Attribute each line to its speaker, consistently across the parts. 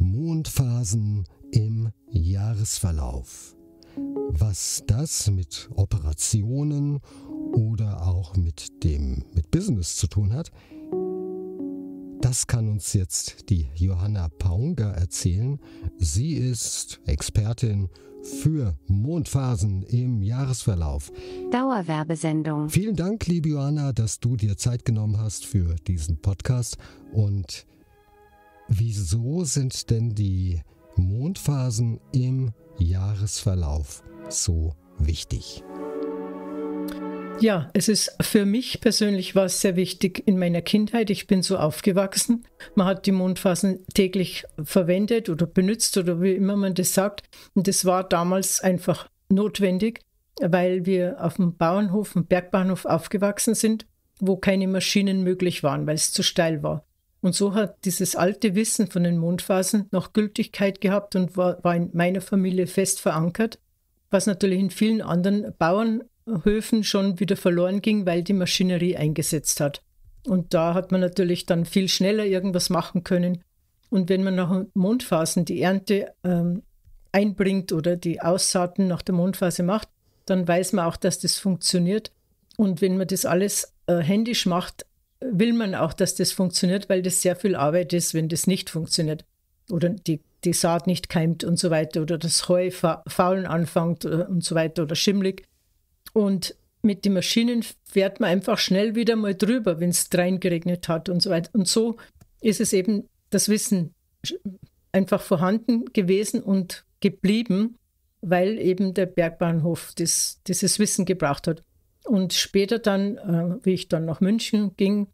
Speaker 1: Mondphasen im Jahresverlauf. Was das mit Operationen oder auch mit dem mit Business zu tun hat, das kann uns jetzt die Johanna Paunga erzählen. Sie ist Expertin für Mondphasen im Jahresverlauf. Dauerwerbesendung. Vielen Dank, liebe Johanna, dass du dir Zeit genommen hast für diesen Podcast und Wieso sind denn die Mondphasen im Jahresverlauf so wichtig?
Speaker 2: Ja, es ist für mich persönlich war es sehr wichtig in meiner Kindheit. Ich bin so aufgewachsen. Man hat die Mondphasen täglich verwendet oder benutzt oder wie immer man das sagt. Und das war damals einfach notwendig, weil wir auf dem Bauernhof, dem Bergbahnhof aufgewachsen sind, wo keine Maschinen möglich waren, weil es zu steil war. Und so hat dieses alte Wissen von den Mondphasen noch Gültigkeit gehabt und war, war in meiner Familie fest verankert, was natürlich in vielen anderen Bauernhöfen schon wieder verloren ging, weil die Maschinerie eingesetzt hat. Und da hat man natürlich dann viel schneller irgendwas machen können. Und wenn man nach Mondphasen die Ernte ähm, einbringt oder die Aussaaten nach der Mondphase macht, dann weiß man auch, dass das funktioniert. Und wenn man das alles äh, händisch macht, will man auch, dass das funktioniert, weil das sehr viel Arbeit ist, wenn das nicht funktioniert. Oder die, die Saat nicht keimt und so weiter, oder das Heu fa faulen anfängt äh, und so weiter, oder schimmlig. Und mit den Maschinen fährt man einfach schnell wieder mal drüber, wenn es reingeregnet hat und so weiter. Und so ist es eben das Wissen einfach vorhanden gewesen und geblieben, weil eben der Bergbahnhof das, dieses Wissen gebracht hat. Und später dann, äh, wie ich dann nach München ging,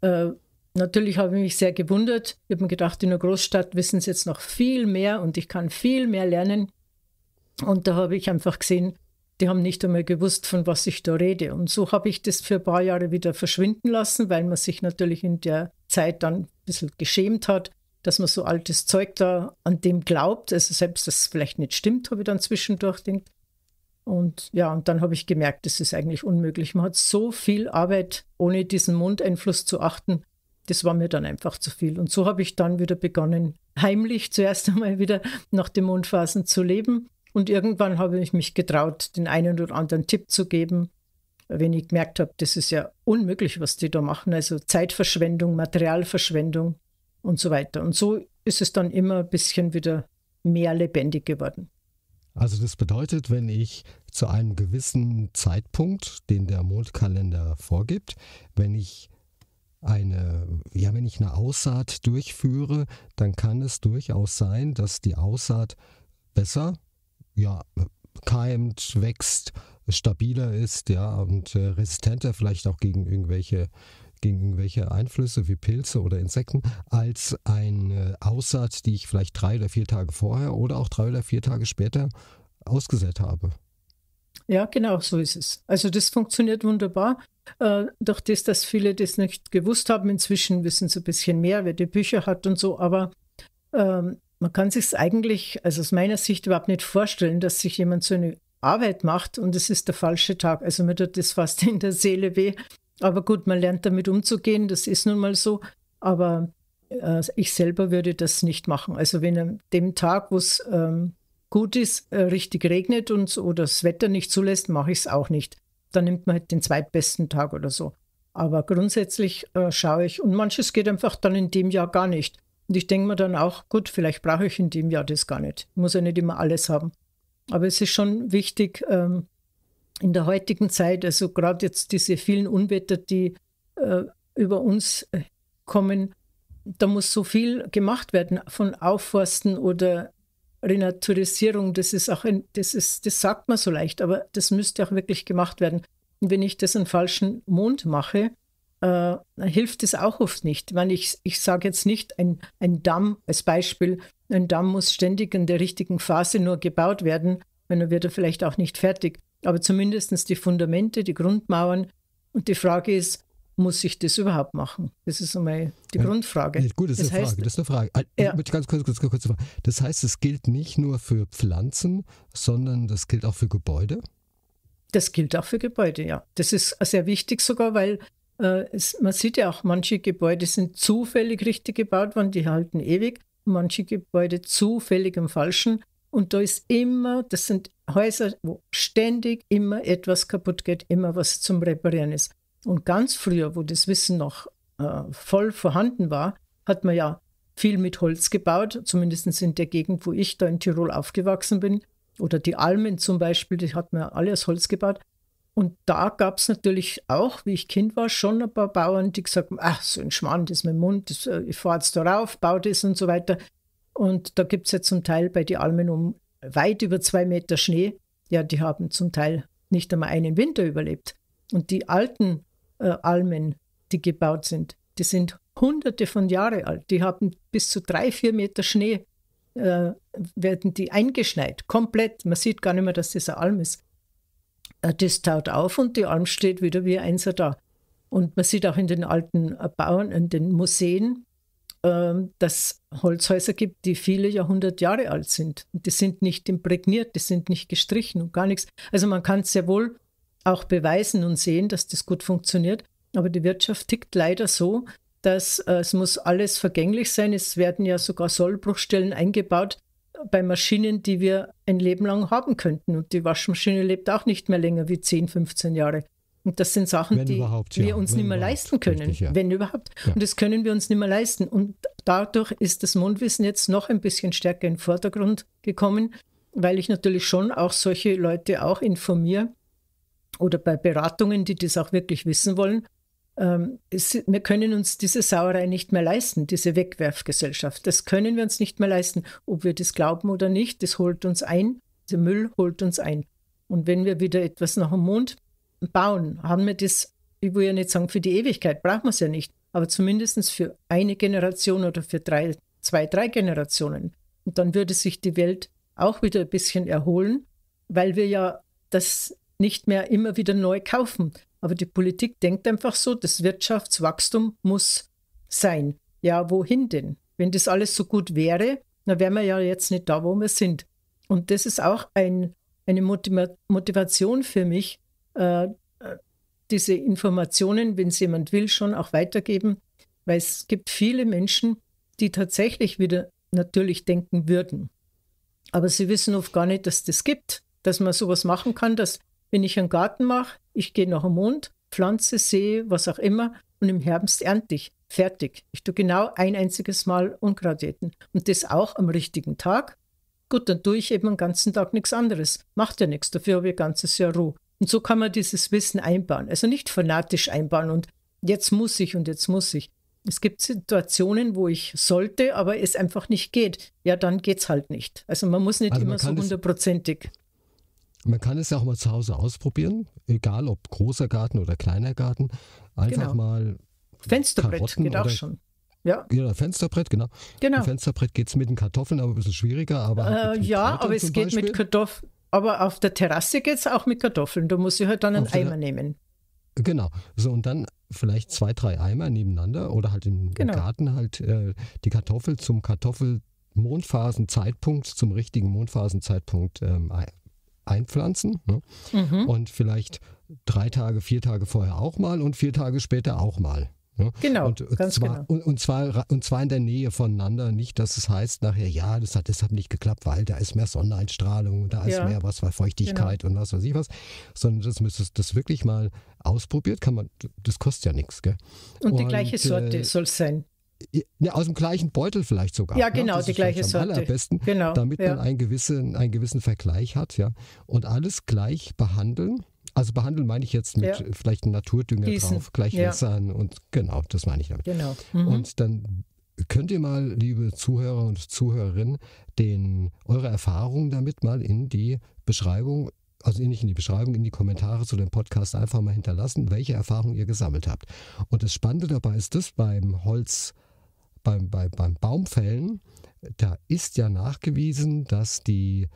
Speaker 2: äh, natürlich habe ich mich sehr gewundert. Ich habe mir gedacht, in der Großstadt wissen sie jetzt noch viel mehr und ich kann viel mehr lernen. Und da habe ich einfach gesehen, die haben nicht einmal gewusst, von was ich da rede. Und so habe ich das für ein paar Jahre wieder verschwinden lassen, weil man sich natürlich in der Zeit dann ein bisschen geschämt hat, dass man so altes Zeug da an dem glaubt. Also selbst, dass es vielleicht nicht stimmt, habe ich dann zwischendurch gedacht. Und ja, und dann habe ich gemerkt, das ist eigentlich unmöglich. Man hat so viel Arbeit, ohne diesen Mundeinfluss zu achten. Das war mir dann einfach zu viel. Und so habe ich dann wieder begonnen, heimlich zuerst einmal wieder nach den Mundphasen zu leben. Und irgendwann habe ich mich getraut, den einen oder anderen Tipp zu geben, wenn ich gemerkt habe, das ist ja unmöglich, was die da machen. Also Zeitverschwendung, Materialverschwendung und so weiter. Und so ist es dann immer ein bisschen wieder mehr lebendig geworden.
Speaker 1: Also das bedeutet, wenn ich zu einem gewissen Zeitpunkt, den der Mondkalender vorgibt, wenn ich eine, ja, wenn ich eine Aussaat durchführe, dann kann es durchaus sein, dass die Aussaat besser, ja, keimt, wächst, stabiler ist, ja, und äh, resistenter vielleicht auch gegen irgendwelche gegen welche Einflüsse wie Pilze oder Insekten als eine äh, Aussaat, die ich vielleicht drei oder vier Tage vorher oder auch drei oder vier Tage später ausgesät habe.
Speaker 2: Ja, genau, so ist es. Also das funktioniert wunderbar. Äh, durch das, dass viele das nicht gewusst haben, inzwischen wissen sie ein bisschen mehr, wer die Bücher hat und so, aber ähm, man kann sich es eigentlich, also aus meiner Sicht, überhaupt nicht vorstellen, dass sich jemand so eine Arbeit macht und es ist der falsche Tag. Also mir tut das fast in der Seele weh, aber gut, man lernt damit umzugehen, das ist nun mal so. Aber äh, ich selber würde das nicht machen. Also wenn an dem Tag, wo es ähm, gut ist, äh, richtig regnet und so, oder das Wetter nicht zulässt, mache ich es auch nicht. Dann nimmt man halt den zweitbesten Tag oder so. Aber grundsätzlich äh, schaue ich und manches geht einfach dann in dem Jahr gar nicht. Und ich denke mir dann auch, gut, vielleicht brauche ich in dem Jahr das gar nicht. Ich muss ja nicht immer alles haben. Aber es ist schon wichtig, ähm, in der heutigen Zeit, also gerade jetzt diese vielen Unwetter, die äh, über uns äh, kommen, da muss so viel gemacht werden von Aufforsten oder Renaturisierung. Das ist auch ein, das ist, das sagt man so leicht, aber das müsste auch wirklich gemacht werden. Und wenn ich das einen falschen Mond mache, äh, hilft es auch oft nicht. Ich, meine, ich, ich sage jetzt nicht, ein, ein Damm als Beispiel, ein Damm muss ständig in der richtigen Phase nur gebaut werden, wenn er wird er vielleicht auch nicht fertig aber zumindest die Fundamente, die Grundmauern. Und die Frage ist, muss ich das überhaupt machen? Das ist einmal die ja, Grundfrage. Ja, gut, das, das, ist heißt, Frage,
Speaker 1: das, ist eine Frage. Ah, ja. Ganz kurz, kurz, kurz, kurz. Das heißt, es gilt nicht nur für Pflanzen, sondern das gilt auch für Gebäude?
Speaker 2: Das gilt auch für Gebäude, ja. Das ist sehr wichtig sogar, weil äh, es, man sieht ja auch, manche Gebäude sind zufällig richtig gebaut worden, die halten ewig. Manche Gebäude zufällig im Falschen. Und da ist immer, das sind Häuser, wo ständig immer etwas kaputt geht, immer was zum Reparieren ist. Und ganz früher, wo das Wissen noch äh, voll vorhanden war, hat man ja viel mit Holz gebaut, zumindest in der Gegend, wo ich da in Tirol aufgewachsen bin. Oder die Almen zum Beispiel, die hat man alle aus Holz gebaut. Und da gab es natürlich auch, wie ich Kind war, schon ein paar Bauern, die gesagt haben, ach, so ein Schmarrn, das ist mein Mund, äh, ich fahre jetzt da rauf, baue das und so weiter. Und da gibt es ja zum Teil bei den Almen um weit über zwei Meter Schnee. Ja, die haben zum Teil nicht einmal einen Winter überlebt. Und die alten äh, Almen, die gebaut sind, die sind hunderte von Jahren alt. Die haben bis zu drei, vier Meter Schnee, äh, werden die eingeschneit, komplett. Man sieht gar nicht mehr, dass das eine Alm ist. Äh, das taut auf und die Alm steht wieder wie einser da. Und man sieht auch in den alten äh, Bauern, in den Museen, ähm, dass Holzhäuser gibt, die viele Jahrhundert Jahre alt sind. Die sind nicht imprägniert, die sind nicht gestrichen und gar nichts. Also man kann es sehr wohl auch beweisen und sehen, dass das gut funktioniert. Aber die Wirtschaft tickt leider so, dass äh, es muss alles vergänglich sein. Es werden ja sogar Sollbruchstellen eingebaut bei Maschinen, die wir ein Leben lang haben könnten. Und die Waschmaschine lebt auch nicht mehr länger wie 10, 15 Jahre. Und das sind Sachen, wenn die wir ja. uns wenn nicht mehr leisten können, richtig, ja. wenn überhaupt. Ja. Und das können wir uns nicht mehr leisten. Und dadurch ist das Mundwissen jetzt noch ein bisschen stärker in den Vordergrund gekommen, weil ich natürlich schon auch solche Leute auch informiere oder bei Beratungen, die das auch wirklich wissen wollen. Ähm, es, wir können uns diese Sauerei nicht mehr leisten, diese Wegwerfgesellschaft. Das können wir uns nicht mehr leisten. Ob wir das glauben oder nicht, das holt uns ein. Der Müll holt uns ein. Und wenn wir wieder etwas nach dem Mond bauen, haben wir das, ich will ja nicht sagen, für die Ewigkeit brauchen wir es ja nicht, aber zumindest für eine Generation oder für drei, zwei, drei Generationen. Und dann würde sich die Welt auch wieder ein bisschen erholen, weil wir ja das nicht mehr immer wieder neu kaufen. Aber die Politik denkt einfach so, das Wirtschaftswachstum muss sein. Ja, wohin denn? Wenn das alles so gut wäre, dann wären wir ja jetzt nicht da, wo wir sind. Und das ist auch ein, eine Motiva Motivation für mich, äh, diese Informationen, wenn es jemand will, schon auch weitergeben, weil es gibt viele Menschen, die tatsächlich wieder natürlich denken würden. Aber sie wissen oft gar nicht, dass das gibt, dass man sowas machen kann, dass wenn ich einen Garten mache, ich gehe nach dem Mond, pflanze, sehe, was auch immer und im Herbst ernte ich. Fertig. Ich tue genau ein einziges Mal Unkraut und das auch am richtigen Tag. Gut, dann tue ich eben den ganzen Tag nichts anderes. Macht ja nichts, dafür habe ich ein ganzes Jahr Ruhe. Und so kann man dieses Wissen einbauen. Also nicht fanatisch einbauen und jetzt muss ich und jetzt muss ich. Es gibt Situationen, wo ich sollte, aber es einfach nicht geht. Ja, dann geht es halt nicht. Also man muss nicht also man immer so hundertprozentig.
Speaker 1: Man kann es ja auch mal zu Hause ausprobieren, egal ob großer Garten oder kleiner Garten. Einfach genau. mal. Fensterbrett Karotten geht auch schon. Ja. ja, genau, Fensterbrett, genau. genau. Fensterbrett geht es mit den Kartoffeln, aber ein bisschen schwieriger. Aber halt äh, halt
Speaker 2: ja, aber es geht Beispiel. mit Kartoffeln. Aber auf der Terrasse geht es auch mit Kartoffeln. Da muss ich halt dann einen auf Eimer nehmen.
Speaker 1: Genau. So, und dann vielleicht zwei, drei Eimer nebeneinander oder halt im genau. Garten halt äh, die Kartoffel zum Kartoffel-Mondphasenzeitpunkt, zum richtigen Mondphasenzeitpunkt ähm, einpflanzen. Ne? Mhm. Und vielleicht drei Tage, vier Tage vorher auch mal und vier Tage später auch mal. Ja? Ne? Genau, und, ganz zwar, genau. Und, und, zwar, und zwar in der Nähe voneinander, nicht, dass es heißt nachher, ja, das hat deshalb nicht geklappt, weil da ist mehr Sonneneinstrahlung und da ist ja. mehr was, weil Feuchtigkeit genau. und was weiß ich was, sondern das müsstest das wirklich mal ausprobiert, kann man, das kostet ja nichts. Gell? Und, und die gleiche Sorte äh, soll es sein. Ja, ne, aus dem gleichen Beutel vielleicht sogar. Ja, ne? genau, ne? die gleiche Sorte. Am allerbesten, genau, damit ja. man einen gewissen, einen gewissen Vergleich hat, ja. Und alles gleich behandeln also behandeln meine ich jetzt mit ja. vielleicht einem Naturdünger Gießen. drauf, gleich ja. wässern und genau, das meine ich damit. Genau. Mhm. Und dann könnt ihr mal, liebe Zuhörer und Zuhörerinnen, den, eure Erfahrungen damit mal in die Beschreibung also nicht in die Beschreibung, in die Kommentare zu dem Podcast einfach mal hinterlassen, welche Erfahrungen ihr gesammelt habt. Und das Spannende dabei ist das beim Holz, beim, beim, beim Baumfällen, da ist ja nachgewiesen, dass die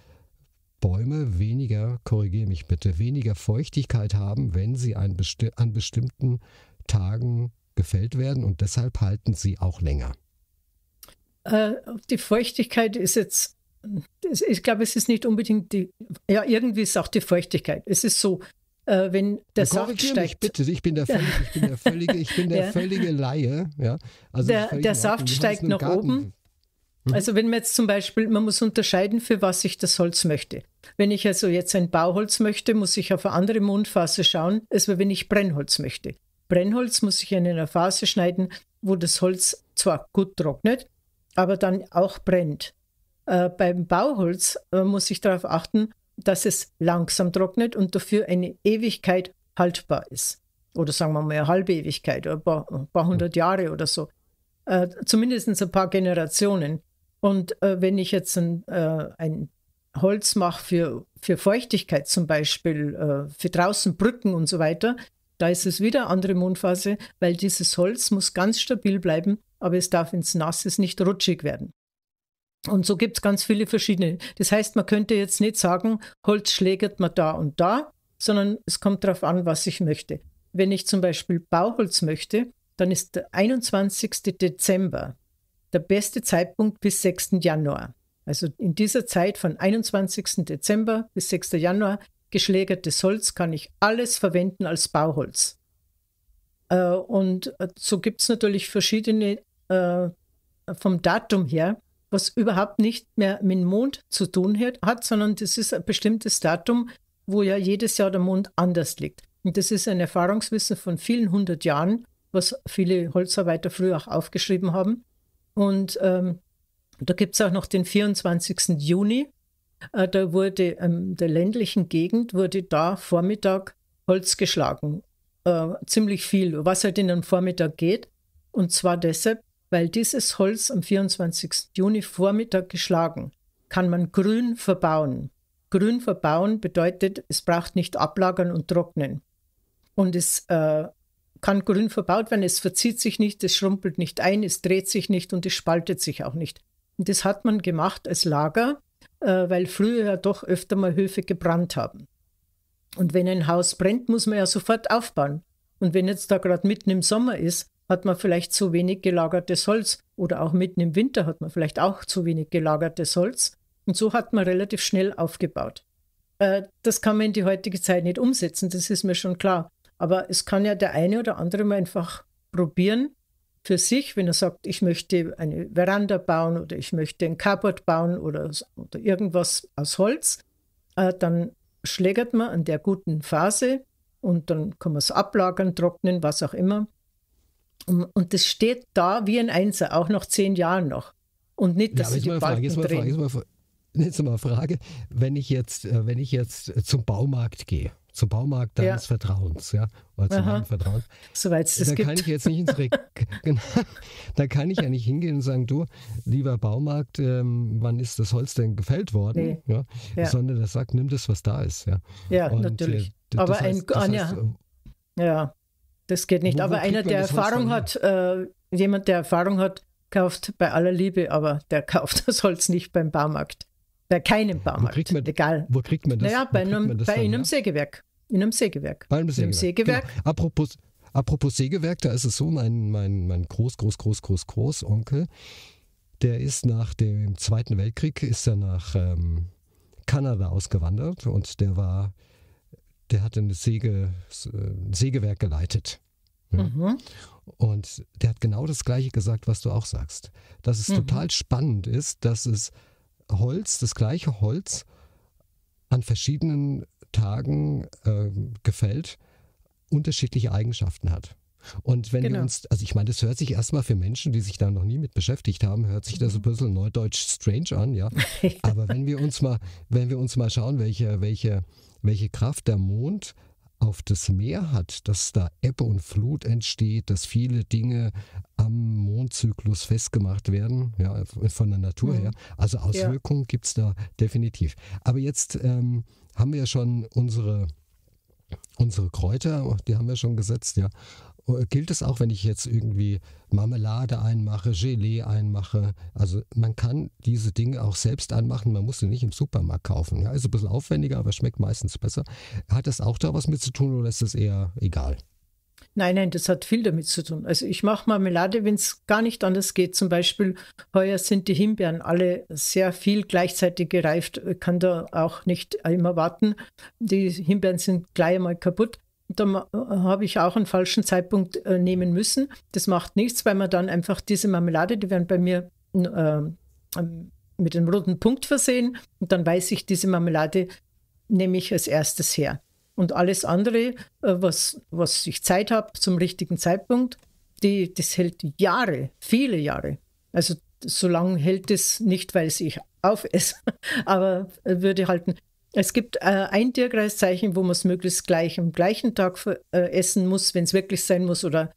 Speaker 1: Bäume weniger, korrigiere mich bitte, weniger Feuchtigkeit haben, wenn sie an, besti an bestimmten Tagen gefällt werden und deshalb halten sie auch länger.
Speaker 2: Äh, die Feuchtigkeit ist jetzt, ich glaube, es ist nicht unbedingt die, ja, irgendwie ist auch die Feuchtigkeit. Es ist so, äh, wenn der Saft steigt. bitte, ich bin der völlige, ich bin der völlige, ich bin der ja. völlige Laie. Ja? Also der, der Saft steigt nach oben. Hm? Also wenn man jetzt zum Beispiel, man muss unterscheiden, für was ich das Holz möchte. Wenn ich also jetzt ein Bauholz möchte, muss ich auf eine andere Mondphase schauen, als wenn ich Brennholz möchte. Brennholz muss ich in einer Phase schneiden, wo das Holz zwar gut trocknet, aber dann auch brennt. Äh, beim Bauholz äh, muss ich darauf achten, dass es langsam trocknet und dafür eine Ewigkeit haltbar ist. Oder sagen wir mal eine halbe Ewigkeit oder ein paar, ein paar hundert hm. Jahre oder so. Äh, Zumindest ein paar Generationen. Und äh, wenn ich jetzt ein, äh, ein Holz mache für, für Feuchtigkeit zum Beispiel, äh, für draußen Brücken und so weiter, da ist es wieder eine andere Mondphase, weil dieses Holz muss ganz stabil bleiben, aber es darf ins Nasses nicht rutschig werden. Und so gibt es ganz viele verschiedene. Das heißt, man könnte jetzt nicht sagen, Holz schlägert man da und da, sondern es kommt darauf an, was ich möchte. Wenn ich zum Beispiel Bauholz möchte, dann ist der 21. Dezember der beste Zeitpunkt bis 6. Januar. Also in dieser Zeit von 21. Dezember bis 6. Januar geschlägertes Holz kann ich alles verwenden als Bauholz. Äh, und äh, so gibt es natürlich verschiedene äh, vom Datum her, was überhaupt nicht mehr mit dem Mond zu tun hat, sondern das ist ein bestimmtes Datum, wo ja jedes Jahr der Mond anders liegt. Und das ist ein Erfahrungswissen von vielen hundert Jahren, was viele Holzarbeiter früher auch aufgeschrieben haben. Und ähm, da gibt es auch noch den 24. Juni. Äh, da wurde ähm, der ländlichen Gegend, wurde da Vormittag Holz geschlagen. Äh, ziemlich viel, was halt in den Vormittag geht. Und zwar deshalb, weil dieses Holz am 24. Juni Vormittag geschlagen kann man grün verbauen. Grün verbauen bedeutet, es braucht nicht ablagern und trocknen. Und es äh, kann grün verbaut werden. Es verzieht sich nicht, es schrumpelt nicht ein, es dreht sich nicht und es spaltet sich auch nicht. Und das hat man gemacht als Lager, äh, weil früher ja doch öfter mal Höfe gebrannt haben. Und wenn ein Haus brennt, muss man ja sofort aufbauen. Und wenn jetzt da gerade mitten im Sommer ist, hat man vielleicht zu wenig gelagertes Holz oder auch mitten im Winter hat man vielleicht auch zu wenig gelagertes Holz. Und so hat man relativ schnell aufgebaut. Äh, das kann man in die heutige Zeit nicht umsetzen, das ist mir schon klar. Aber es kann ja der eine oder andere mal einfach probieren für sich, wenn er sagt, ich möchte eine Veranda bauen oder ich möchte ein Carport bauen oder, oder irgendwas aus Holz, äh, dann schlägert man an der guten Phase und dann kann man es ablagern, trocknen, was auch immer. Und, und das steht da wie ein Einser, auch nach zehn Jahren noch. Und nicht, dass ja, sie die
Speaker 1: jetzt mal eine Frage, wenn ich jetzt, äh, wenn ich jetzt äh, zum Baumarkt gehe zum Baumarkt deines ja. Vertrauens, ja, oder zu meinem Vertrauen. Soweit es das da gibt. Kann ich jetzt nicht ins genau. da kann ich ja nicht hingehen und sagen, du, lieber Baumarkt, ähm, wann ist das Holz denn gefällt worden? Nee. Ja? ja? Sondern das sagt, nimm das, was da ist. Ja, ja und, äh, natürlich. Äh, Aber heißt, ein, heißt, ja.
Speaker 2: Äh, ja, das geht nicht. Wo, Aber einer, der Erfahrung hat, äh, jemand, der Erfahrung hat, kauft bei aller Liebe, aber der kauft das Holz nicht beim Baumarkt. Bei keinem Baumarkt. Wo man, egal. Wo kriegt man das? Naja, bei, einem, bei dann, einem Sägewerk. In einem Sägewerk. Bei einem Sägewerk. Sägewerk. Genau.
Speaker 1: Apropos, apropos Sägewerk, da ist es so, mein, mein, mein Groß, Groß, Groß, Groß, Großonkel, der ist nach dem Zweiten Weltkrieg, ist er nach ähm, Kanada ausgewandert und der war, der hatte eine Säge, ein äh, Sägewerk geleitet. Ja. Mhm. Und der hat genau das Gleiche gesagt, was du auch sagst. Dass es mhm. total spannend ist, dass es Holz, das gleiche Holz, an verschiedenen Tagen äh, gefällt, unterschiedliche Eigenschaften hat. Und wenn genau. wir uns, also ich meine, das hört sich erstmal für Menschen, die sich da noch nie mit beschäftigt haben, hört sich das mhm. ein bisschen neudeutsch strange an, ja. Aber wenn wir uns mal, wenn wir uns mal schauen, welche, welche, welche Kraft der Mond auf das Meer hat, dass da Ebbe und Flut entsteht, dass viele Dinge am Mondzyklus festgemacht werden, ja, von der Natur mhm. her. Also Auswirkungen ja. gibt es da definitiv. Aber jetzt ähm, haben wir ja schon unsere, unsere Kräuter, die haben wir schon gesetzt, ja gilt es auch, wenn ich jetzt irgendwie Marmelade einmache, Gelee einmache. Also man kann diese Dinge auch selbst anmachen, man muss sie nicht im Supermarkt kaufen. Ja, ist ein bisschen aufwendiger, aber schmeckt meistens besser. Hat das auch da was mit zu tun oder ist das eher egal?
Speaker 2: Nein, nein, das hat viel damit zu tun. Also ich mache Marmelade, wenn es gar nicht anders geht. Zum Beispiel, heuer sind die Himbeeren alle sehr viel gleichzeitig gereift, Ich kann da auch nicht immer warten. Die Himbeeren sind gleich einmal kaputt. Da äh, habe ich auch einen falschen Zeitpunkt äh, nehmen müssen. Das macht nichts, weil man dann einfach diese Marmelade, die werden bei mir äh, mit einem roten Punkt versehen und dann weiß ich, diese Marmelade nehme ich als erstes her. Und alles andere, äh, was, was ich Zeit habe zum richtigen Zeitpunkt, die, das hält Jahre, viele Jahre. Also so lange hält es nicht, weil es ich aufesse, aber äh, würde halten. Es gibt äh, ein Tierkreiszeichen, wo man es möglichst gleich am gleichen Tag äh, essen muss, wenn es wirklich sein muss, oder,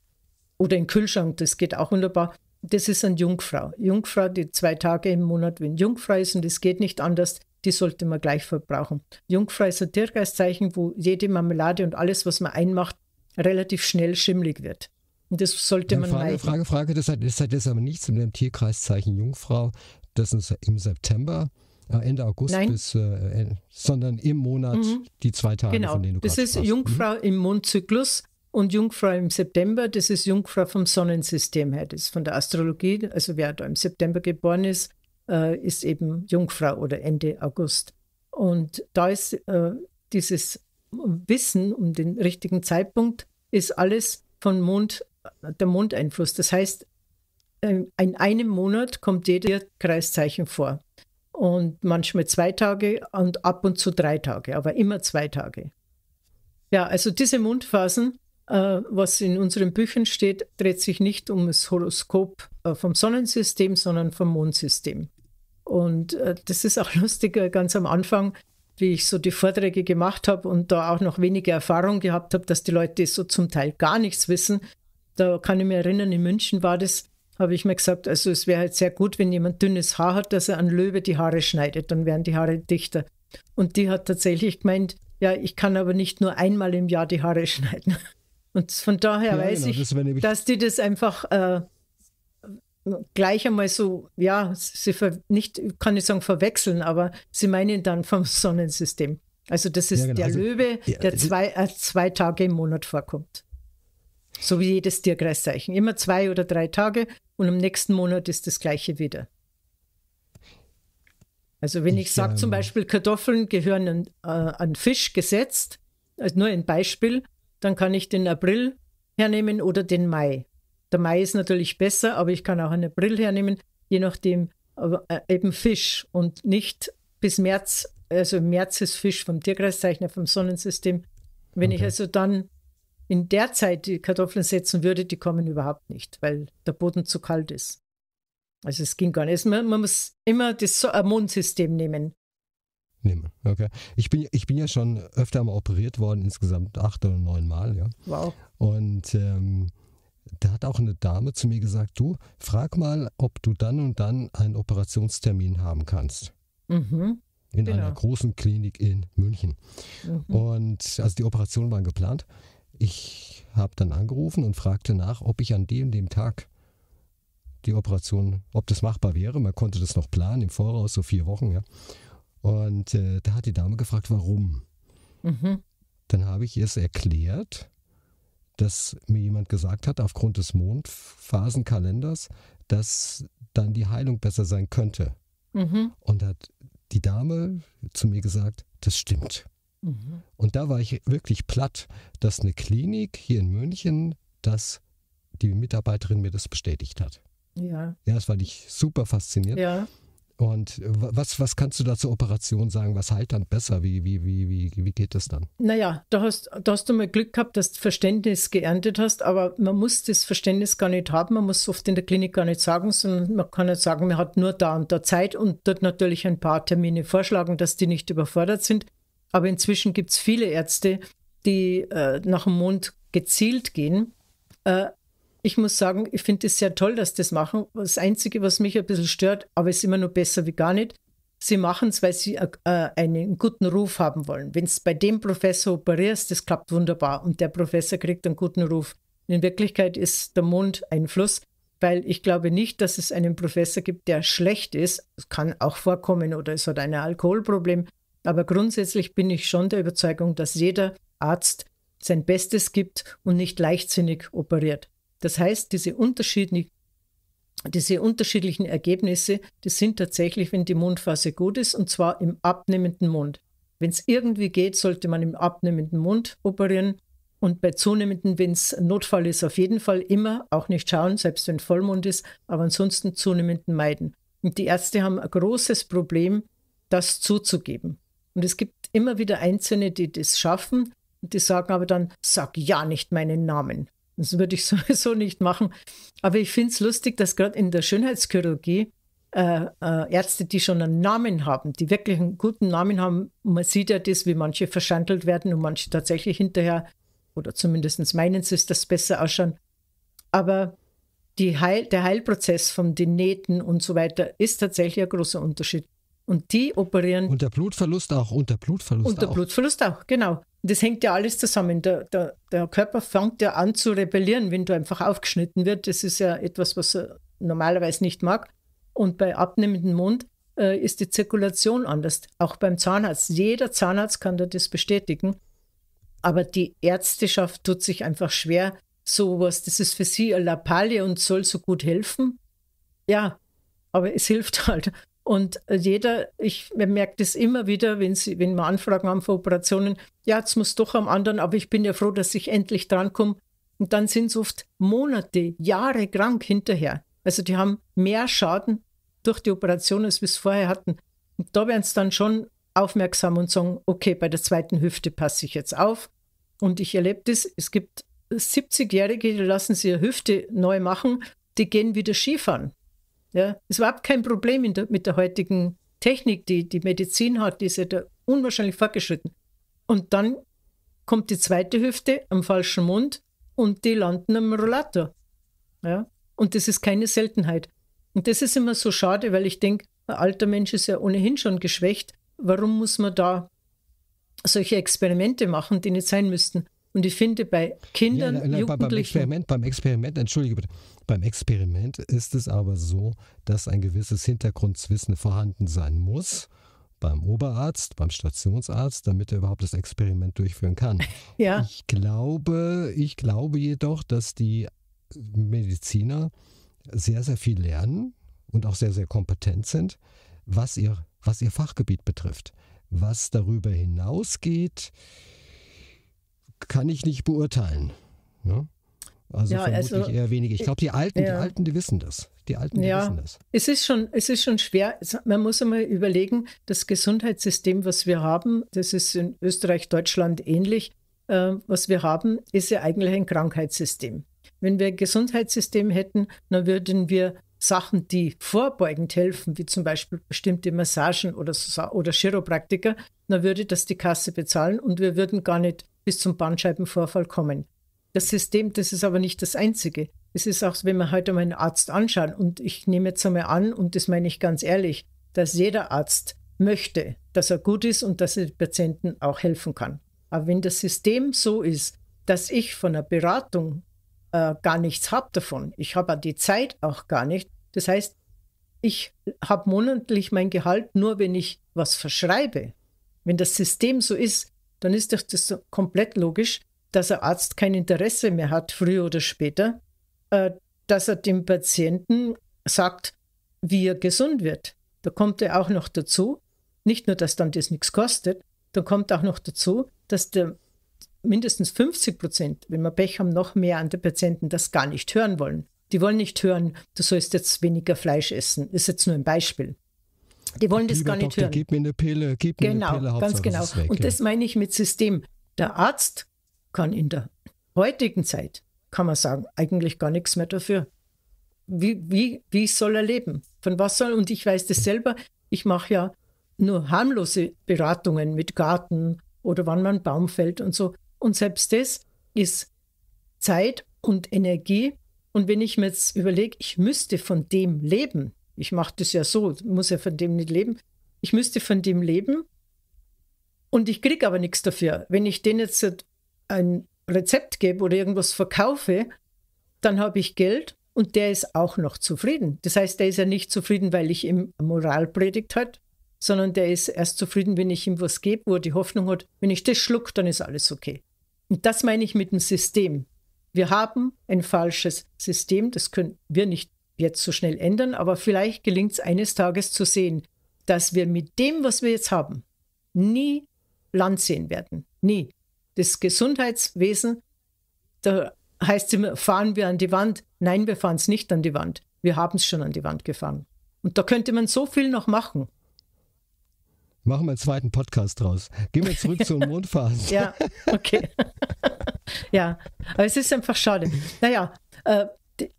Speaker 2: oder im Kühlschrank, das geht auch wunderbar. Das ist eine Jungfrau. Jungfrau, die zwei Tage im Monat, wenn Jungfrau ist und es geht nicht anders, die sollte man gleich verbrauchen. Jungfrau ist ein Tierkreiszeichen, wo jede Marmelade und alles, was man einmacht, relativ schnell schimmelig wird. Und
Speaker 1: das sollte ja, man Frage, meiden. Frage, Frage, das hat, das hat jetzt aber nichts mit dem Tierkreiszeichen Jungfrau. Das ist im September. Ende August Nein. bis, äh, äh, sondern im Monat mhm. die zwei Tage, genau. von denen du Das ist sprachst. Jungfrau
Speaker 2: mhm. im Mondzyklus und Jungfrau im September. Das ist Jungfrau vom Sonnensystem her. Das ist von der Astrologie. Also wer da im September geboren ist, äh, ist eben Jungfrau oder Ende August. Und da ist äh, dieses Wissen um den richtigen Zeitpunkt ist alles von Mond, der Mondeinfluss. Das heißt, äh, in einem Monat kommt jeder Kreiszeichen vor und manchmal zwei Tage und ab und zu drei Tage, aber immer zwei Tage. Ja, also diese Mundphasen, äh, was in unseren Büchern steht, dreht sich nicht um das Horoskop äh, vom Sonnensystem, sondern vom Mondsystem. Und äh, das ist auch lustiger, ganz am Anfang, wie ich so die Vorträge gemacht habe und da auch noch wenige Erfahrung gehabt habe, dass die Leute so zum Teil gar nichts wissen. Da kann ich mich erinnern, in München war das, habe ich mir gesagt, also es wäre halt sehr gut, wenn jemand dünnes Haar hat, dass er an Löwe die Haare schneidet, dann wären die Haare dichter. Und die hat tatsächlich gemeint, ja, ich kann aber nicht nur einmal im Jahr die Haare schneiden. Und von daher ja, weiß genau, ich, das dass die das einfach äh, gleich einmal so, ja, sie ver nicht, kann ich sagen, verwechseln, aber sie meinen dann vom Sonnensystem. Also das ist ja, genau. der also, Löwe, der ja, also zwei, äh, zwei Tage im Monat vorkommt. So wie jedes Tierkreiszeichen. Immer zwei oder drei Tage und im nächsten Monat ist das gleiche wieder. Also wenn ich, ich sage ähm, zum Beispiel, Kartoffeln gehören an, äh, an Fisch gesetzt, also nur ein Beispiel, dann kann ich den April hernehmen oder den Mai. Der Mai ist natürlich besser, aber ich kann auch einen April hernehmen, je nachdem äh, eben Fisch und nicht bis März, also März ist Fisch vom Tierkreiszeichen, vom Sonnensystem. Wenn okay. ich also dann in der Zeit die Kartoffeln setzen würde, die kommen überhaupt nicht, weil der Boden zu kalt ist. Also es ging gar nicht. Also man, man muss immer das Mondsystem nehmen.
Speaker 1: Nehmen, okay. Ich bin, ich bin ja schon öfter mal operiert worden, insgesamt acht oder neun Mal, ja. Wow. Und ähm, da hat auch eine Dame zu mir gesagt, du, frag mal, ob du dann und dann einen Operationstermin haben kannst.
Speaker 2: Mhm. In genau. einer
Speaker 1: großen Klinik in München. Mhm. Und also die Operationen waren geplant. Ich habe dann angerufen und fragte nach, ob ich an dem, dem Tag die Operation, ob das machbar wäre. Man konnte das noch planen im Voraus, so vier Wochen, ja. Und äh, da hat die Dame gefragt, warum. Mhm. Dann habe ich es erklärt, dass mir jemand gesagt hat, aufgrund des Mondphasenkalenders, dass dann die Heilung besser sein könnte. Mhm. Und hat die Dame zu mir gesagt, das stimmt. Mhm. Und da war ich wirklich platt, dass eine Klinik hier in München, dass die Mitarbeiterin mir das bestätigt hat. Ja. Ja, das fand ich super faszinierend. Ja. Und was, was kannst du da zur Operation sagen? Was heilt dann besser? Wie, wie, wie, wie, wie geht das dann?
Speaker 2: Naja, da hast, da hast du mal Glück gehabt, dass du Verständnis geerntet hast, aber man muss das Verständnis gar nicht haben. Man muss es oft in der Klinik gar nicht sagen, sondern man kann nicht sagen, man hat nur da und da Zeit und dort natürlich ein paar Termine vorschlagen, dass die nicht überfordert sind. Aber inzwischen gibt es viele Ärzte, die äh, nach dem Mond gezielt gehen. Äh, ich muss sagen, ich finde es sehr toll, dass das machen. Das Einzige, was mich ein bisschen stört, aber es ist immer nur besser wie gar nicht, sie machen es, weil sie äh, einen guten Ruf haben wollen. Wenn es bei dem Professor operierst, das klappt wunderbar und der Professor kriegt einen guten Ruf. In Wirklichkeit ist der Mond ein Fluss, weil ich glaube nicht, dass es einen Professor gibt, der schlecht ist. Es kann auch vorkommen oder es hat ein Alkoholproblem. Aber grundsätzlich bin ich schon der Überzeugung, dass jeder Arzt sein Bestes gibt und nicht leichtsinnig operiert. Das heißt, diese, unterschiedlich, diese unterschiedlichen Ergebnisse, die sind tatsächlich, wenn die Mundphase gut ist, und zwar im abnehmenden Mund. Wenn es irgendwie geht, sollte man im abnehmenden Mund operieren. Und bei zunehmenden, wenn es Notfall ist, auf jeden Fall immer auch nicht schauen, selbst wenn Vollmond ist, aber ansonsten zunehmenden meiden. Und die Ärzte haben ein großes Problem, das zuzugeben. Und es gibt immer wieder Einzelne, die das schaffen und die sagen aber dann, sag ja nicht meinen Namen. Das würde ich sowieso nicht machen. Aber ich finde es lustig, dass gerade in der Schönheitschirurgie äh, äh, Ärzte, die schon einen Namen haben, die wirklich einen guten Namen haben, man sieht ja das, wie manche verschandelt werden und manche tatsächlich hinterher, oder zumindest meinen sie es, das besser ausschauen. Aber Heil, der Heilprozess von den Nähten und so weiter ist tatsächlich ein großer Unterschied. Und die operieren. Unter Blutverlust auch, unter Blutverlust unter auch. Unter Blutverlust auch, genau. Das hängt ja alles zusammen. Der, der, der Körper fängt ja an zu rebellieren, wenn du einfach aufgeschnitten wird. Das ist ja etwas, was er normalerweise nicht mag. Und bei abnehmendem Mund äh, ist die Zirkulation anders. Auch beim Zahnarzt. Jeder Zahnarzt kann dir das bestätigen. Aber die Ärzteschaft tut sich einfach schwer. Sowas, das ist für sie eine Lappalie und soll so gut helfen. Ja, aber es hilft halt. Und jeder, ich merke das immer wieder, wenn, sie, wenn wir Anfragen haben für Operationen, ja, jetzt muss doch am anderen, aber ich bin ja froh, dass ich endlich drankomme. Und dann sind es oft Monate, Jahre krank hinterher. Also die haben mehr Schaden durch die Operation, als wir es vorher hatten. Und da werden sie dann schon aufmerksam und sagen, okay, bei der zweiten Hüfte passe ich jetzt auf. Und ich erlebe das, es gibt 70-Jährige, die lassen sie ihre Hüfte neu machen, die gehen wieder Skifahren ja, ist überhaupt kein Problem der, mit der heutigen Technik, die die Medizin hat, die ist ja da unwahrscheinlich fortgeschritten. Und dann kommt die zweite Hüfte am falschen Mund und die landen am Rollator. Ja, und das ist keine Seltenheit. Und das ist immer so schade, weil ich denke, ein alter Mensch ist ja ohnehin schon geschwächt. Warum muss man da solche Experimente machen, die nicht sein müssten? Und ich finde bei Kindern, ja, na, na, Jugendlichen... Beim Experiment,
Speaker 1: beim Experiment, entschuldige bitte, beim Experiment ist es aber so, dass ein gewisses Hintergrundwissen vorhanden sein muss beim Oberarzt, beim Stationsarzt, damit er überhaupt das Experiment durchführen kann. Ja. Ich glaube, ich glaube jedoch, dass die Mediziner sehr, sehr viel lernen und auch sehr, sehr kompetent sind, was ihr, was ihr Fachgebiet betrifft. Was darüber hinausgeht, kann ich nicht beurteilen. Ne? Also ja, vermutlich also, eher wenige. Ich glaube, die Alten, ja. die Alten, die wissen das. Die Alten, die ja. wissen
Speaker 2: das. Es ist, schon, es ist schon schwer. Man muss einmal überlegen, das Gesundheitssystem, was wir haben, das ist in Österreich, Deutschland ähnlich, äh, was wir haben, ist ja eigentlich ein Krankheitssystem. Wenn wir ein Gesundheitssystem hätten, dann würden wir Sachen, die vorbeugend helfen, wie zum Beispiel bestimmte Massagen oder, oder Chiropraktiker, dann würde das die Kasse bezahlen und wir würden gar nicht bis zum Bandscheibenvorfall kommen. Das System, das ist aber nicht das einzige. Es ist auch, wenn man heute mal einen Arzt anschaut, und ich nehme jetzt einmal an, und das meine ich ganz ehrlich, dass jeder Arzt möchte, dass er gut ist und dass er den Patienten auch helfen kann. Aber wenn das System so ist, dass ich von einer Beratung äh, gar nichts habe davon, ich habe die Zeit auch gar nicht, das heißt, ich habe monatlich mein Gehalt nur, wenn ich was verschreibe. Wenn das System so ist, dann ist doch das komplett logisch, dass der Arzt kein Interesse mehr hat, früher oder später, äh, dass er dem Patienten sagt, wie er gesund wird. Da kommt er auch noch dazu, nicht nur, dass dann das nichts kostet, da kommt auch noch dazu, dass der mindestens 50 Prozent, wenn wir Pech haben, noch mehr an den Patienten das gar nicht hören wollen. Die wollen nicht hören, du sollst jetzt weniger Fleisch essen. Ist jetzt nur ein Beispiel. Die wollen das Lieber gar nicht Doktor, hören. Gib
Speaker 1: mir eine Pille, gib mir eine genau, Pille. Genau, ganz genau. Weg, und ja. das
Speaker 2: meine ich mit System. Der Arzt kann in der heutigen Zeit, kann man sagen, eigentlich gar nichts mehr dafür. Wie, wie, wie soll er leben? Von was soll, und ich weiß das selber, ich mache ja nur harmlose Beratungen mit Garten oder wann man Baum fällt und so. Und selbst das ist Zeit und Energie. Und wenn ich mir jetzt überlege, ich müsste von dem leben, ich mache das ja so, muss ja von dem nicht leben. Ich müsste von dem leben und ich kriege aber nichts dafür. Wenn ich denen jetzt ein Rezept gebe oder irgendwas verkaufe, dann habe ich Geld und der ist auch noch zufrieden. Das heißt, der ist ja nicht zufrieden, weil ich ihm Moralpredigt predigt hat, sondern der ist erst zufrieden, wenn ich ihm was gebe, wo er die Hoffnung hat, wenn ich das schluck, dann ist alles okay. Und das meine ich mit dem System. Wir haben ein falsches System, das können wir nicht jetzt so schnell ändern, aber vielleicht gelingt es eines Tages zu sehen, dass wir mit dem, was wir jetzt haben, nie Land sehen werden. Nie. Das Gesundheitswesen, da heißt es immer, fahren wir an die Wand. Nein, wir fahren es nicht an die Wand. Wir haben es schon an die Wand gefahren. Und da könnte
Speaker 1: man so viel noch machen. Machen wir einen zweiten Podcast draus. Gehen wir zurück zur Mondphase. ja,
Speaker 2: okay. ja, aber es ist einfach schade. Naja, äh,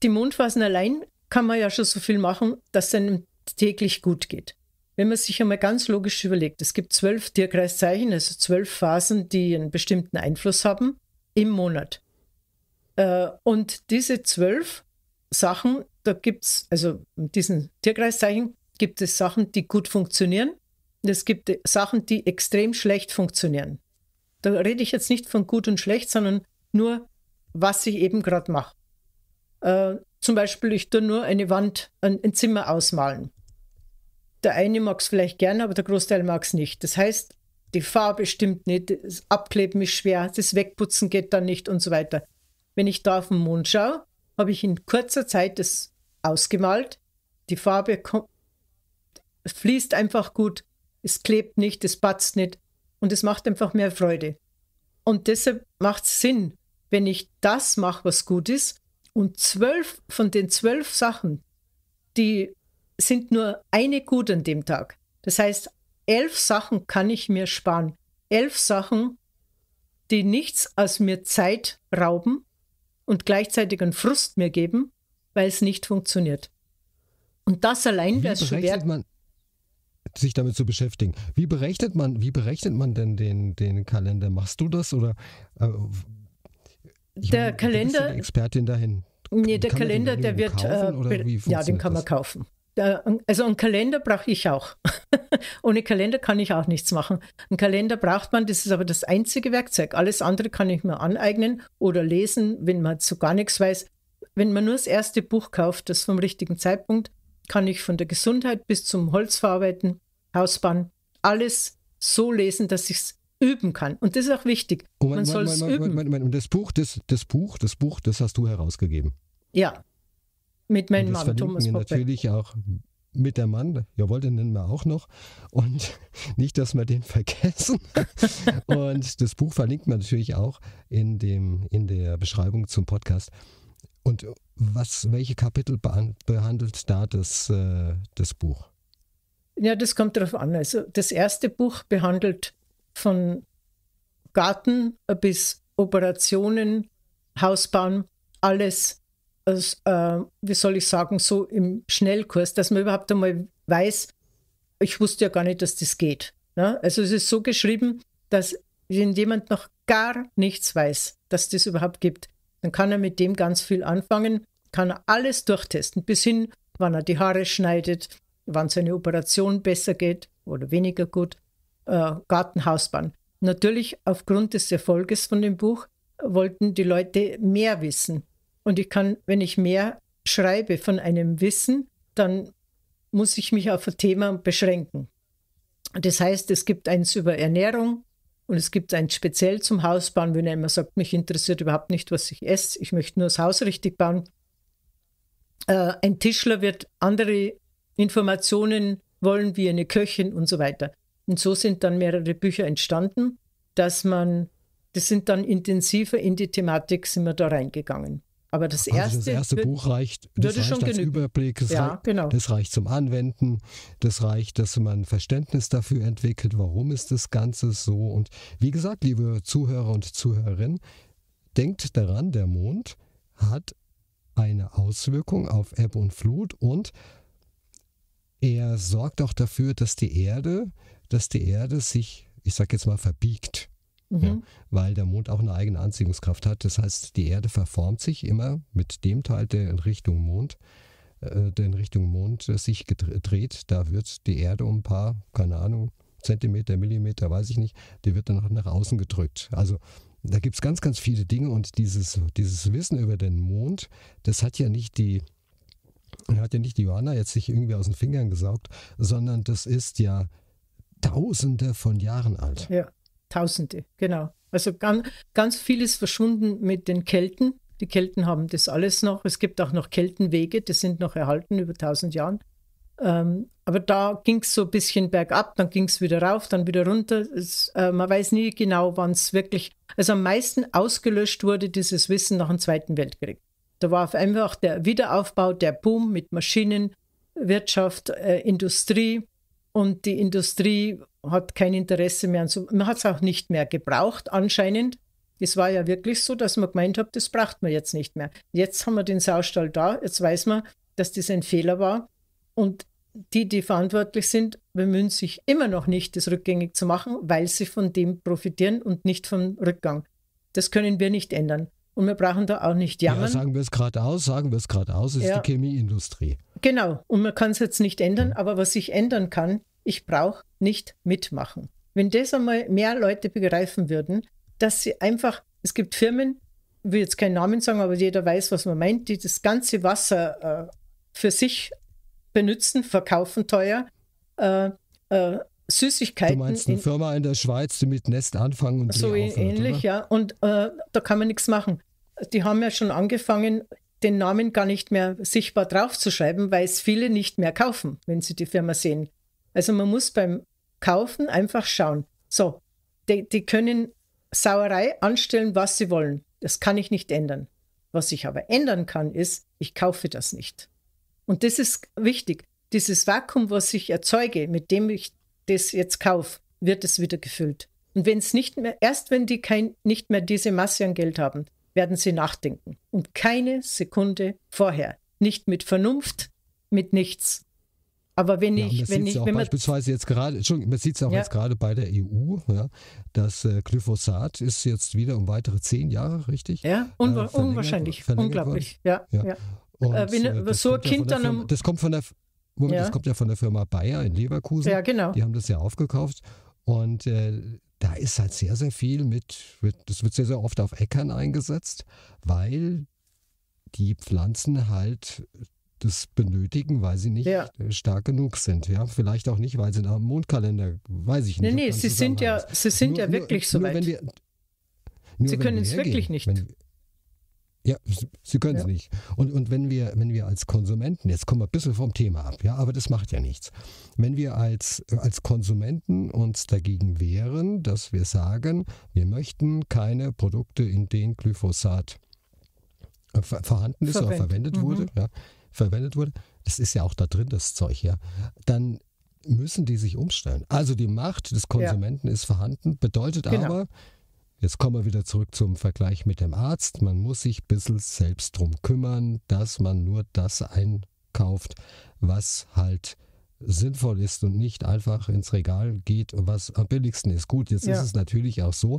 Speaker 2: die Mondphasen allein kann man ja schon so viel machen, dass es einem täglich gut geht. Wenn man sich einmal ganz logisch überlegt, es gibt zwölf Tierkreiszeichen, also zwölf Phasen, die einen bestimmten Einfluss haben im Monat. Äh, und diese zwölf Sachen, da gibt es, also in diesen Tierkreiszeichen gibt es Sachen, die gut funktionieren und es gibt Sachen, die extrem schlecht funktionieren. Da rede ich jetzt nicht von gut und schlecht, sondern nur, was ich eben gerade mache. Äh, zum Beispiel, ich tue nur eine Wand, ein, ein Zimmer ausmalen. Der eine mag es vielleicht gerne, aber der Großteil mag es nicht. Das heißt, die Farbe stimmt nicht, das Abkleben ist schwer, das Wegputzen geht dann nicht und so weiter. Wenn ich da auf den Mond schaue, habe ich in kurzer Zeit das ausgemalt. Die Farbe fließt einfach gut, es klebt nicht, es batzt nicht und es macht einfach mehr Freude. Und deshalb macht es Sinn, wenn ich das mache, was gut ist, und zwölf von den zwölf Sachen, die sind nur eine gut an dem Tag. Das heißt, elf Sachen kann ich mir sparen. Elf Sachen, die nichts aus mir Zeit rauben und gleichzeitig einen Frust mir geben, weil es nicht funktioniert. Und das allein wäre schon wert. Man
Speaker 1: sich damit zu beschäftigen. Wie berechnet man, wie berechnet man denn den, den Kalender? Machst du das oder äh,
Speaker 2: der meine, Kalender.
Speaker 1: Expertin dahin.
Speaker 2: Nee, der kann Kalender, der wird. Äh, ja, den kann man kaufen. also einen Kalender brauche ich auch. Ohne Kalender kann ich auch nichts machen. Einen Kalender braucht man, das ist aber das einzige Werkzeug. Alles andere kann ich mir aneignen oder lesen, wenn man zu so gar nichts weiß. Wenn man nur das erste Buch kauft, das vom richtigen Zeitpunkt, kann ich von der Gesundheit bis zum Holzverarbeiten, Hausbahn, alles so lesen, dass ich es üben kann. Und das ist auch wichtig. Oh, man soll es üben.
Speaker 1: Mein, und das Buch, das, das Buch, das Buch, das hast du herausgegeben.
Speaker 2: Ja. Mit meinem Mann, Thomas wir Poppe.
Speaker 1: natürlich auch mit der Mann, jawohl, den nennen wir auch noch. Und nicht, dass wir den vergessen. und das Buch verlinkt man natürlich auch in, dem, in der Beschreibung zum Podcast. Und was, welche Kapitel behandelt da das, äh, das Buch?
Speaker 2: Ja, das kommt darauf an. Also das erste Buch behandelt von Garten bis Operationen, Hausbauen, alles, also, äh, wie soll ich sagen, so im Schnellkurs, dass man überhaupt einmal weiß, ich wusste ja gar nicht, dass das geht. Ne? Also es ist so geschrieben, dass wenn jemand noch gar nichts weiß, dass das überhaupt gibt, dann kann er mit dem ganz viel anfangen, kann er alles durchtesten, bis hin, wann er die Haare schneidet, wann seine Operation besser geht oder weniger gut, äh, Gartenhausbahn. Natürlich aufgrund des Erfolges von dem Buch wollten die Leute mehr wissen. Und ich kann, wenn ich mehr schreibe von einem Wissen, dann muss ich mich auf ein Thema beschränken. Das heißt, es gibt eins über Ernährung und es gibt eins speziell zum Hausbauen, wenn jemand sagt, mich interessiert überhaupt nicht, was ich esse, ich möchte nur das Haus richtig bauen. Äh, ein Tischler wird andere Informationen wollen wie eine Köchin und so weiter. Und so sind dann mehrere Bücher entstanden, dass man, das sind dann intensiver in die Thematik, sind wir da reingegangen. Aber das erste, also das erste Buch
Speaker 1: reicht, das reicht schon als genügen. Überblick, das, ja, reicht, genau. das reicht zum Anwenden, das reicht, dass man Verständnis dafür entwickelt, warum ist das Ganze so. Und wie gesagt, liebe Zuhörer und Zuhörerinnen, denkt daran, der Mond hat eine Auswirkung auf Ebb und Flut und er sorgt auch dafür, dass die Erde dass die Erde sich, ich sage jetzt mal, verbiegt. Mhm. Ja, weil der Mond auch eine eigene Anziehungskraft hat. Das heißt, die Erde verformt sich immer mit dem Teil, der in Richtung Mond, äh, der in Richtung Mond äh, sich dreht. Da wird die Erde um ein paar, keine Ahnung, Zentimeter, Millimeter, weiß ich nicht, die wird dann auch nach außen gedrückt. Also da gibt es ganz, ganz viele Dinge und dieses, dieses Wissen über den Mond, das hat ja nicht die, hat ja nicht die Johanna jetzt sich irgendwie aus den Fingern gesaugt, sondern das ist ja Tausende von Jahren alt.
Speaker 2: Ja, Tausende, genau. Also ganz, ganz vieles verschwunden mit den Kelten. Die Kelten haben das alles noch. Es gibt auch noch Keltenwege, die sind noch erhalten über tausend Jahren. Ähm, aber da ging es so ein bisschen bergab, dann ging es wieder rauf, dann wieder runter. Es, äh, man weiß nie genau, wann es wirklich. Also am meisten ausgelöscht wurde dieses Wissen nach dem Zweiten Weltkrieg. Da war auf einfach der Wiederaufbau, der Boom mit Maschinen, Wirtschaft, äh, Industrie, und die Industrie hat kein Interesse mehr Man hat es auch nicht mehr gebraucht, anscheinend. Es war ja wirklich so, dass man gemeint hat, das braucht man jetzt nicht mehr. Jetzt haben wir den Saustall da, jetzt weiß man, dass das ein Fehler war. Und die, die verantwortlich sind, bemühen sich immer noch nicht, das rückgängig zu machen, weil sie von dem profitieren und nicht vom Rückgang. Das können wir nicht ändern. Und wir brauchen da auch nicht jammern. Ja, sagen
Speaker 1: wir es gerade aus, sagen wir es gerade aus, ist ja. die Chemieindustrie.
Speaker 2: Genau. Und man kann es jetzt nicht ändern, mhm. aber was ich ändern kann, ich brauche nicht mitmachen. Wenn das einmal mehr Leute begreifen würden, dass sie einfach, es gibt Firmen, ich will jetzt keinen Namen sagen, aber jeder weiß, was man meint, die das ganze Wasser äh, für sich benutzen, verkaufen teuer, äh, äh,
Speaker 1: Süßigkeiten. Du meinst eine in, Firma in der Schweiz, die mit Nest anfangen und so aufhört, ähnlich, oder? ja.
Speaker 2: Und äh, da kann man nichts machen. Die haben ja schon angefangen, den Namen gar nicht mehr sichtbar draufzuschreiben, weil es viele nicht mehr kaufen, wenn sie die Firma sehen. Also man muss beim Kaufen einfach schauen. So, die, die können Sauerei anstellen, was sie wollen. Das kann ich nicht ändern. Was ich aber ändern kann, ist, ich kaufe das nicht. Und das ist wichtig. Dieses Vakuum, was ich erzeuge, mit dem ich das jetzt kaufe, wird es wieder gefüllt. Und wenn es nicht mehr, erst wenn die kein, nicht mehr diese Masse an Geld haben, werden sie nachdenken. Und keine Sekunde vorher. Nicht mit Vernunft, mit nichts. Aber wenn ja, ich, man wenn ich, ja wenn man
Speaker 1: jetzt gerade, Entschuldigung, man sieht es auch ja. jetzt gerade bei der EU, ja, das äh, Glyphosat ist jetzt wieder um weitere zehn Jahre, richtig? Ja, äh, unwahrscheinlich, unglaublich, worden. ja. ja. ja. Und, äh, wenn, äh, so Kind dann um, das kommt von der Moment, ja. das kommt ja von der Firma Bayer in Leverkusen. Ja, genau. Die haben das ja aufgekauft. Und äh, da ist halt sehr, sehr viel mit, mit, das wird sehr, sehr oft auf Äckern eingesetzt, weil die Pflanzen halt das benötigen, weil sie nicht ja. Äh, stark genug sind. Ja, vielleicht auch nicht, weil sie nach dem Mondkalender, weiß ich nicht. Nee, nee,
Speaker 2: sie sind ja, sie sind nur, ja wirklich nur, so nur weit. Wir, sie können es wirklich nicht.
Speaker 1: Wenn, ja, sie können es ja. nicht. Und, und wenn, wir, wenn wir als Konsumenten, jetzt kommen wir ein bisschen vom Thema ab, ja, aber das macht ja nichts. Wenn wir als, als Konsumenten uns dagegen wehren, dass wir sagen, wir möchten keine Produkte, in denen Glyphosat äh, ver vorhanden ist verwendet. oder verwendet mhm. wurde, ja, verwendet wurde, es ist ja auch da drin, das Zeug, ja, dann müssen die sich umstellen. Also die Macht des Konsumenten ja. ist vorhanden, bedeutet genau. aber, Jetzt kommen wir wieder zurück zum Vergleich mit dem Arzt. Man muss sich ein bisschen selbst drum kümmern, dass man nur das einkauft, was halt sinnvoll ist und nicht einfach ins Regal geht, was am billigsten ist. Gut, jetzt ja. ist es natürlich auch so,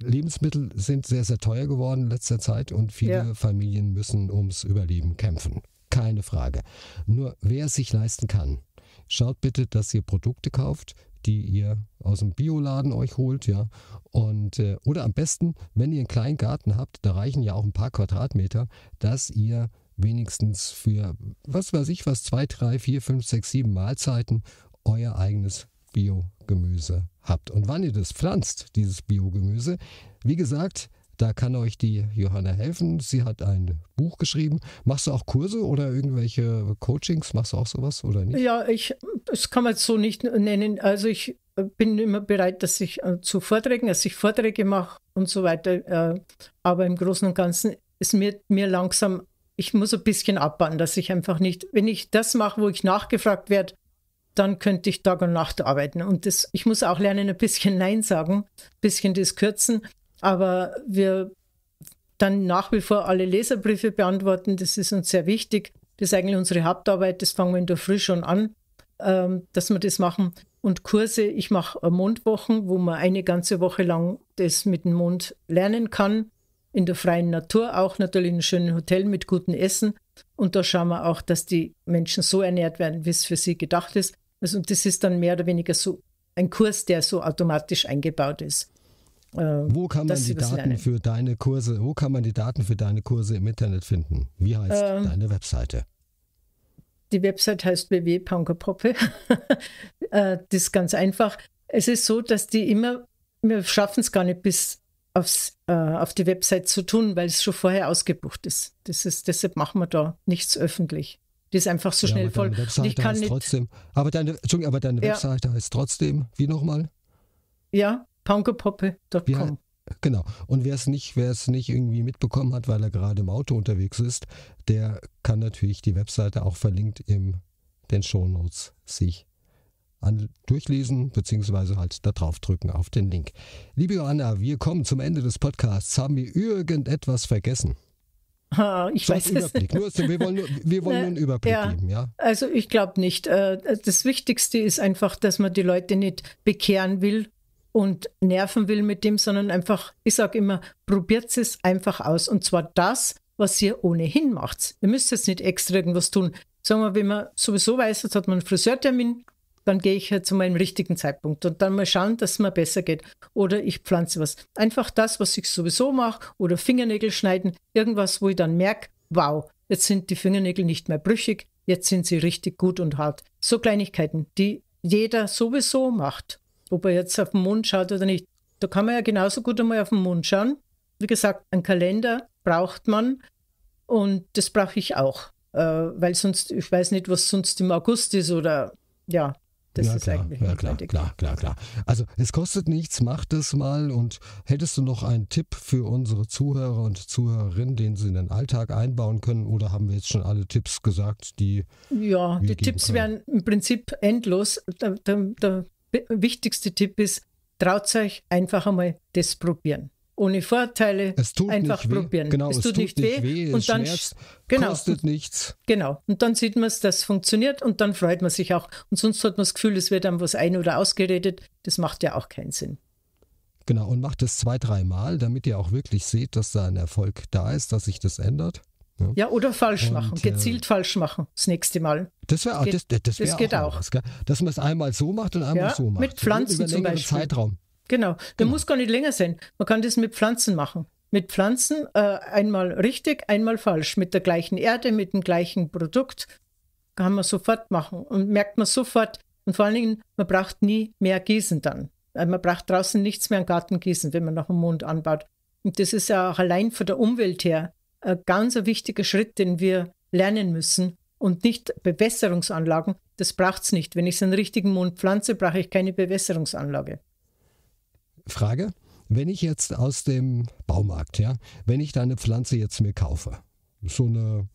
Speaker 1: Lebensmittel sind sehr, sehr teuer geworden in letzter Zeit und viele ja. Familien müssen ums Überleben kämpfen. Keine Frage. Nur wer es sich leisten kann, schaut bitte, dass ihr Produkte kauft, die ihr aus dem Bioladen euch holt, ja. Und äh, oder am besten, wenn ihr einen kleinen Garten habt, da reichen ja auch ein paar Quadratmeter, dass ihr wenigstens für was weiß ich was, zwei, drei, vier, fünf, sechs, sieben Mahlzeiten euer eigenes Biogemüse habt. Und wann ihr das pflanzt, dieses Biogemüse, wie gesagt, da kann euch die Johanna helfen. Sie hat ein Buch geschrieben. Machst du auch Kurse oder irgendwelche Coachings? Machst du auch sowas oder nicht?
Speaker 2: Ja, ich, das kann man so nicht nennen. Also ich bin immer bereit, dass ich äh, zu Vorträgen, dass ich Vorträge mache und so weiter. Äh, aber im Großen und Ganzen ist mir, mir langsam, ich muss ein bisschen abbauen, dass ich einfach nicht, wenn ich das mache, wo ich nachgefragt werde, dann könnte ich Tag und Nacht arbeiten. Und das, ich muss auch lernen, ein bisschen Nein sagen, ein bisschen das kürzen. Aber wir dann nach wie vor alle Leserbriefe beantworten, das ist uns sehr wichtig. Das ist eigentlich unsere Hauptarbeit, das fangen wir in der Früh schon an, ähm, dass wir das machen. Und Kurse, ich mache äh, Mondwochen, wo man eine ganze Woche lang das mit dem Mond lernen kann. In der freien Natur auch, natürlich in einem schönen Hotel mit gutem Essen. Und da schauen wir auch, dass die Menschen so ernährt werden, wie es für sie gedacht ist. Also, und das ist dann mehr oder weniger so ein Kurs, der so automatisch eingebaut ist. Äh, wo kann man die Daten lernen.
Speaker 1: für deine Kurse, wo kann man die Daten für deine Kurse im Internet finden? Wie heißt ähm, deine Webseite?
Speaker 2: Die Website heißt www.pankerproppe. Äh, das ist ganz einfach. Es ist so, dass die immer, wir schaffen es gar nicht bis aufs, äh, auf die Website zu tun, weil es schon vorher ausgebucht ist. Das ist deshalb machen wir da nichts
Speaker 1: öffentlich. Die ist einfach so ja, schnell voll. ich kann nicht trotzdem, aber deine, aber deine ja. Webseite heißt trotzdem, wie nochmal? Ja, Paukepoppe.com. Genau. Und wer es nicht, nicht irgendwie mitbekommen hat, weil er gerade im Auto unterwegs ist, der kann natürlich die Webseite auch verlinkt in den Shownotes sich an, durchlesen, beziehungsweise halt da draufdrücken auf den Link. Liebe Johanna, wir kommen zum Ende des Podcasts. Haben wir irgendetwas vergessen?
Speaker 2: ich weiß es nicht. Nur, wir wollen, nur, wir wollen ne, nur einen Überblick ja. geben, ja? Also ich glaube nicht. Äh, das Wichtigste ist einfach, dass man die Leute nicht bekehren will, und nerven will mit dem, sondern einfach, ich sage immer, probiert es einfach aus. Und zwar das, was ihr ohnehin macht. Ihr müsst jetzt nicht extra irgendwas tun. Sagen wir, wenn man sowieso weiß, jetzt hat man einen Friseurtermin, dann gehe ich halt zu meinem richtigen Zeitpunkt und dann mal schauen, dass es mir besser geht. Oder ich pflanze was. Einfach das, was ich sowieso mache, oder Fingernägel schneiden, irgendwas, wo ich dann merke, wow, jetzt sind die Fingernägel nicht mehr brüchig, jetzt sind sie richtig gut und hart. So Kleinigkeiten, die jeder sowieso macht ob er jetzt auf den Mond schaut oder nicht. Da kann man ja genauso gut einmal auf den Mond schauen. Wie gesagt, einen Kalender braucht man und das brauche ich auch, äh, weil sonst, ich weiß nicht, was sonst im August ist oder ja,
Speaker 1: das ja, ist klar, eigentlich ja, klar, klar, klar, klar. Also es kostet nichts, mach das mal. Und hättest du noch einen Tipp für unsere Zuhörer und Zuhörerinnen, den sie in den Alltag einbauen können? Oder haben wir jetzt schon alle Tipps gesagt, die. Ja, die Tipps können?
Speaker 2: wären im Prinzip endlos. Da, da, da wichtigste Tipp ist, traut euch einfach einmal das probieren. Ohne Vorteile, einfach probieren. Genau, es, es tut, tut, nicht weh, weh und dann schmerzt, genau, kostet nichts. Genau. Und dann sieht man es, das funktioniert und dann freut man sich auch. Und sonst hat man das Gefühl, es wird einem was ein- oder ausgeredet. Das macht ja auch keinen Sinn.
Speaker 1: Genau, und macht es zwei, dreimal, damit ihr auch wirklich seht, dass da ein Erfolg da ist, dass sich das ändert. Ja, ja oder falsch und, machen, äh, gezielt äh,
Speaker 2: falsch machen, das nächste Mal. Das wäre auch, das, das wär das geht auch, auch. Was, dass man es einmal so macht und einmal ja, so macht. Mit Pflanzen zum Beispiel. Zeitraum. Genau, der genau. muss gar nicht länger sein. Man kann das mit Pflanzen machen. Mit Pflanzen äh, einmal richtig, einmal falsch. Mit der gleichen Erde, mit dem gleichen Produkt kann man sofort machen und merkt man sofort. Und vor allen Dingen, man braucht nie mehr Gießen dann. Äh, man braucht draußen nichts mehr im Garten gießen, wenn man nach dem Mond anbaut. Und das ist ja auch allein von der Umwelt her ganz wichtiger Schritt, den wir lernen müssen. Und nicht Bewässerungsanlagen, das braucht es nicht. Wenn ich so einen richtigen Mond pflanze, brauche ich keine Bewässerungsanlage.
Speaker 1: Frage, wenn ich jetzt aus dem Baumarkt, ja, wenn ich da eine Pflanze jetzt mir kaufe, so eine,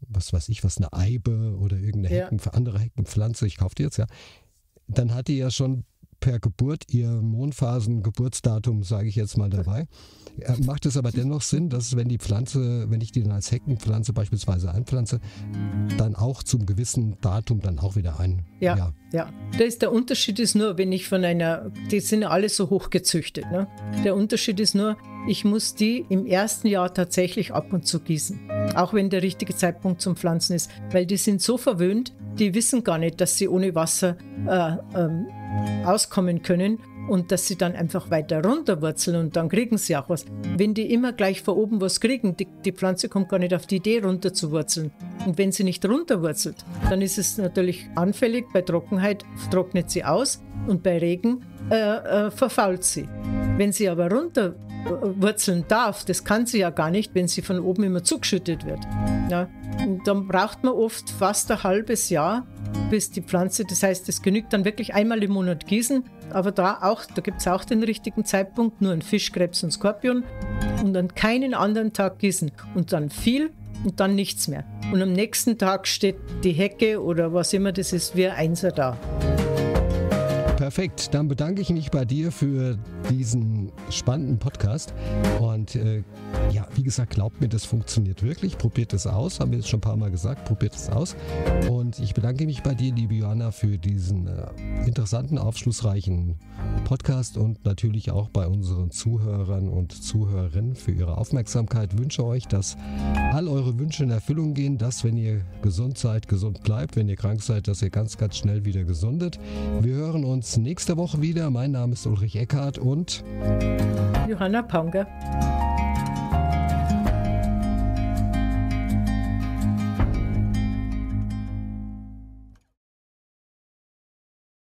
Speaker 1: was weiß ich, was eine Eibe oder irgendeine ja. Hecken, andere Heckenpflanze, ich kaufe die jetzt, ja, dann hat die ja schon per Geburt ihr Mondphasengeburtsdatum, sage ich jetzt mal, dabei. Äh, macht es aber dennoch Sinn, dass wenn die Pflanze, wenn ich die dann als Heckenpflanze beispielsweise einpflanze, dann auch zum gewissen Datum dann auch wieder ein. Ja, ja.
Speaker 2: ja. Da ist der Unterschied ist nur, wenn ich von einer, die sind alle so hochgezüchtet. Ne? Der Unterschied ist nur, ich muss die im ersten Jahr tatsächlich ab und zu gießen. Auch wenn der richtige Zeitpunkt zum Pflanzen ist. Weil die sind so verwöhnt, die wissen gar nicht, dass sie ohne Wasser äh, ähm, auskommen können und dass sie dann einfach weiter runterwurzeln und dann kriegen sie auch was. Wenn die immer gleich vor oben was kriegen, die, die Pflanze kommt gar nicht auf die Idee, runterzuwurzeln. Und wenn sie nicht runterwurzelt, dann ist es natürlich anfällig. Bei Trockenheit trocknet sie aus und bei Regen äh, äh, verfault sie. Wenn sie aber runterwurzelt, wurzeln darf. Das kann sie ja gar nicht, wenn sie von oben immer zugeschüttet wird. Ja. Und dann braucht man oft fast ein halbes Jahr, bis die Pflanze, das heißt, es genügt dann wirklich einmal im Monat gießen. Aber da auch, da gibt es auch den richtigen Zeitpunkt, nur ein Fisch, Krebs und Skorpion und an keinen anderen Tag gießen. Und dann viel und dann nichts mehr. Und am nächsten Tag steht die Hecke oder was immer das ist, wie ein Einser da.
Speaker 1: Perfekt, dann bedanke ich mich bei dir für diesen spannenden Podcast. Und äh, ja, wie gesagt, glaubt mir, das funktioniert wirklich. Probiert es aus, haben wir jetzt schon ein paar Mal gesagt, probiert es aus. Und ich bedanke mich bei dir, liebe Johanna, für diesen äh, interessanten, aufschlussreichen Podcast und natürlich auch bei unseren Zuhörern und Zuhörerinnen für ihre Aufmerksamkeit. Ich wünsche euch, dass all eure Wünsche in Erfüllung gehen, dass wenn ihr gesund seid, gesund bleibt, wenn ihr krank seid, dass ihr ganz, ganz schnell wieder gesundet. Wir hören uns nächste Woche wieder. Mein Name ist Ulrich Eckhardt und Johanna Ponke.